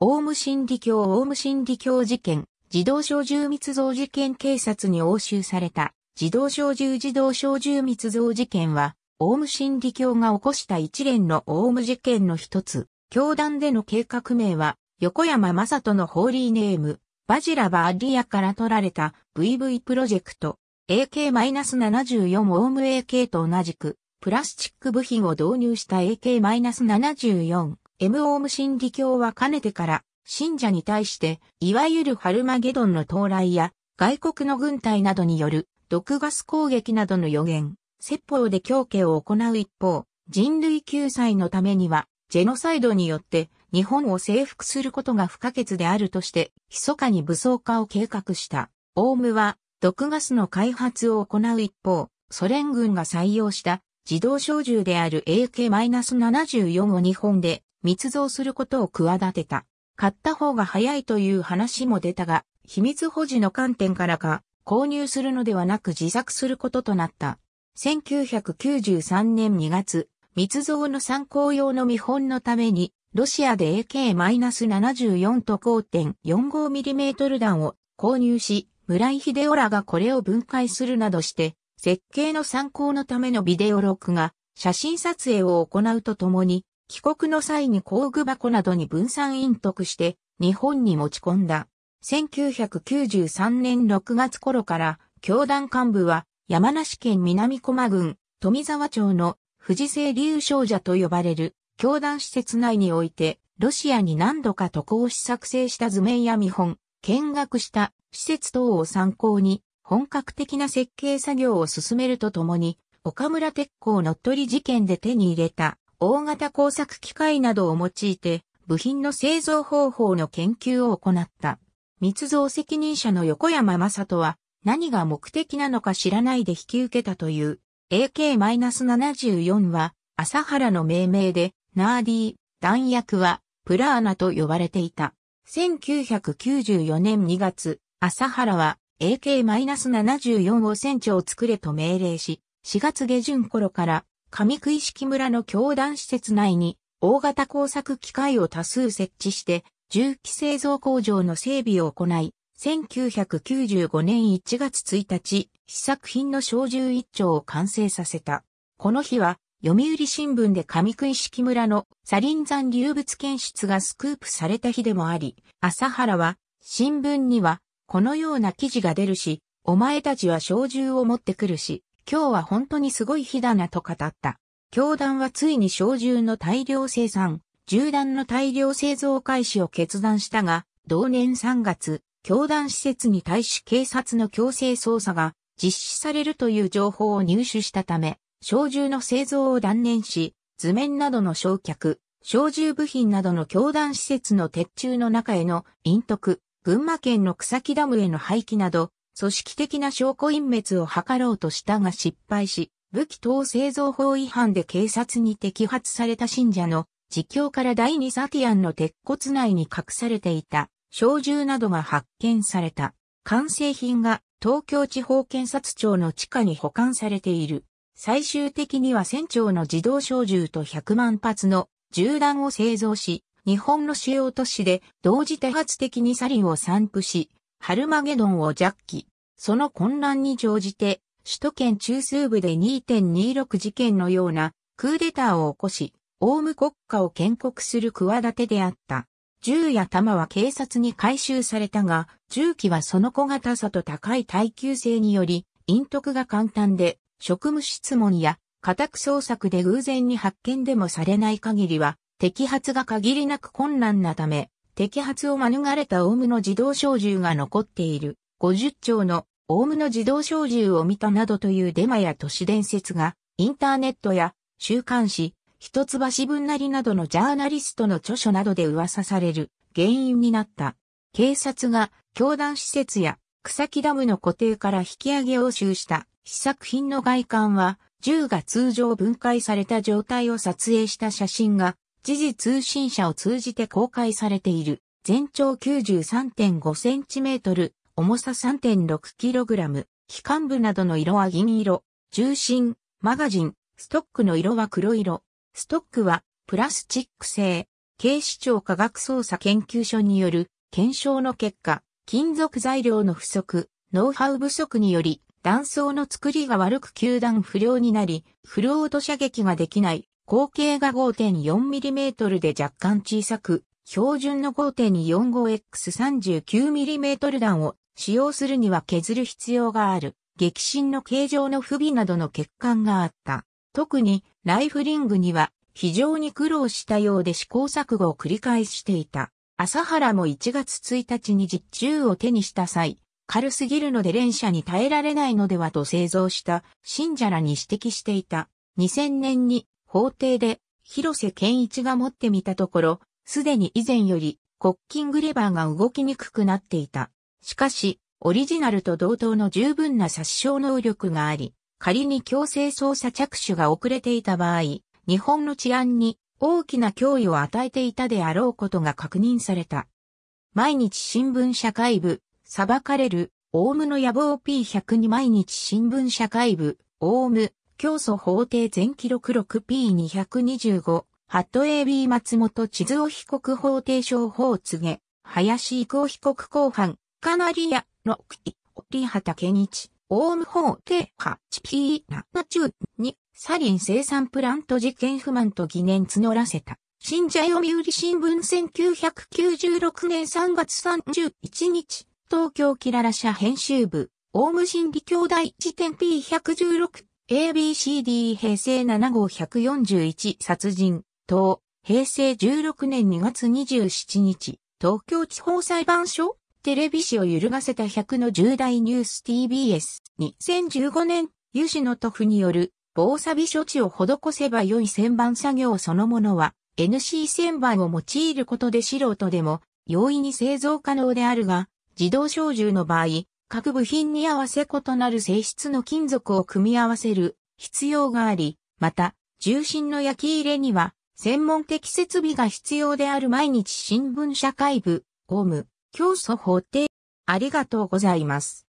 オウム真理教オウム真理教事件、自動小銃密造事件警察に押収された、自動小銃自動小銃密造事件は、オウム真理教が起こした一連のオウム事件の一つ、教団での計画名は、横山正人のホーリーネーム、バジラバーディアから取られた VV プロジェクト、AK-74 オウム AK と同じく、プラスチック部品を導入した AK-74 エムオーム真理教はかねてから、信者に対して、いわゆるハルマゲドンの到来や、外国の軍隊などによる、毒ガス攻撃などの予言、説法で強化を行う一方、人類救済のためには、ジェノサイドによって日本を征服することが不可欠であるとして、密かに武装化を計画した。オウムは、毒ガスの開発を行う一方、ソ連軍が採用した自動小銃である AK-74 を日本で密造することを企てた。買った方が早いという話も出たが、秘密保持の観点からか、購入するのではなく自作することとなった。1993年2月、密造の参考用の見本のために、ロシアで AK-74 と 5.45mm 弾を購入し、村井秀夫らがこれを分解するなどして、設計の参考のためのビデオ録画、写真撮影を行うとともに、帰国の際に工具箱などに分散隠匿して日本に持ち込んだ。1993年6月頃から教団幹部は山梨県南駒郡富沢町の富士清流少女と呼ばれる教団施設内においてロシアに何度か渡航し作成した図面や見本、見学した施設等を参考に本格的な設計作業を進めるとともに岡村鉄工乗っ取り事件で手に入れた大型工作機械などを用いて、部品の製造方法の研究を行った。密造責任者の横山正人は、何が目的なのか知らないで引き受けたという AK-74 は朝原の命名でナーディー弾薬はプラーナと呼ばれていた。1994年2月、朝原は AK-74 を船長を作れと命令し、4月下旬頃から上杭式村の教団施設内に大型工作機械を多数設置して重機製造工場の整備を行い、1995年1月1日、試作品の小銃一丁を完成させた。この日は、読売新聞で上杭式村のサリン山流物検出がスクープされた日でもあり、朝原は、新聞には、このような記事が出るし、お前たちは小銃を持ってくるし、今日は本当にすごい日だなと語った。教団はついに小銃の大量生産、銃弾の大量製造開始を決断したが、同年3月、教団施設に対し警察の強制捜査が実施されるという情報を入手したため、小銃の製造を断念し、図面などの焼却、小銃部品などの教団施設の鉄柱の中への隠匿、群馬県の草木ダムへの廃棄など、組織的な証拠隠滅を図ろうとしたが失敗し、武器等製造法違反で警察に摘発された信者の自供から第二サティアンの鉄骨内に隠されていた小銃などが発見された。完成品が東京地方検察庁の地下に保管されている。最終的には船長の自動小銃と100万発の銃弾を製造し、日本の主要都市で同時多発的にサリンを散布し、ハルマゲドンを弱気。その混乱に乗じて、首都圏中枢部で2.26事件のようなクーデターを起こし、オウム国家を建国する企てであった。銃や弾は警察に回収されたが、銃器はその小型さと高い耐久性により、隠匿が簡単で、職務質問や家宅捜索で偶然に発見でもされない限りは、摘発が限りなく困難なため、摘発を免れたオウムの自動小銃が残っている、50丁のオウムの自動小銃を見たなどというデマや都市伝説が、インターネットや週刊誌、一橋文なりなどのジャーナリストの著書などで噂される原因になった。警察が教団施設や草木ダムの固定から引き上げを収した試作品の外観は銃が通常分解された状態を撮影した写真が時事通信社を通じて公開されている、全長 93.5cm、重さ 3.6kg、機関部などの色は銀色、重心、マガジン、ストックの色は黒色、ストックはプラスチック製、警視庁科学捜査研究所による検証の結果、金属材料の不足、ノウハウ不足により、断層の作りが悪く球団不良になり、フルオート射撃ができない、口径が 5.4mm で若干小さく、標準の 5.45X39mm 弾を使用するには削る必要がある。激震の形状の不備などの欠陥があった。特にライフリングには非常に苦労したようで試行錯誤を繰り返していた。朝原も1月1日に実銃を手にした際、軽すぎるので連射に耐えられないのではと製造した信者らに指摘していた。2000年に法廷で広瀬健一が持ってみたところ、すでに以前よりコッキングレバーが動きにくくなっていた。しかし、オリジナルと同等の十分な殺傷能力があり、仮に強制捜査着手が遅れていた場合、日本の治安に大きな脅威を与えていたであろうことが確認された。毎日新聞社会部、裁かれる、オウムの野望 p 1 0 2に毎日新聞社会部、オウム、教祖法廷全記録 6P225、ハット AB 松本地図被告法廷商法告げ、林育夫被告公判、カナリア、ロクイ、オリハタケニチ、オウム法廷 8P、ーナチュに、サリン生産プラント事件不満と疑念募らせた。信者読売新聞1996年3月31日、東京キララ社編集部、オウム真理兄弟辞典 P116 ABCD 平成7号141殺人、等、平成16年2月27日、東京地方裁判所テレビ史を揺るがせた100の重大ニュース TBS、2015年、有志の塗布による、防錆処置を施せば良い旋盤作業そのものは、NC 旋盤を用いることで素人でも、容易に製造可能であるが、自動小銃の場合、各部品に合わせ異なる性質の金属を組み合わせる必要があり、また、重心の焼き入れには、専門的設備が必要である毎日新聞社会部、オウム、教祖法廷。ありがとうございます。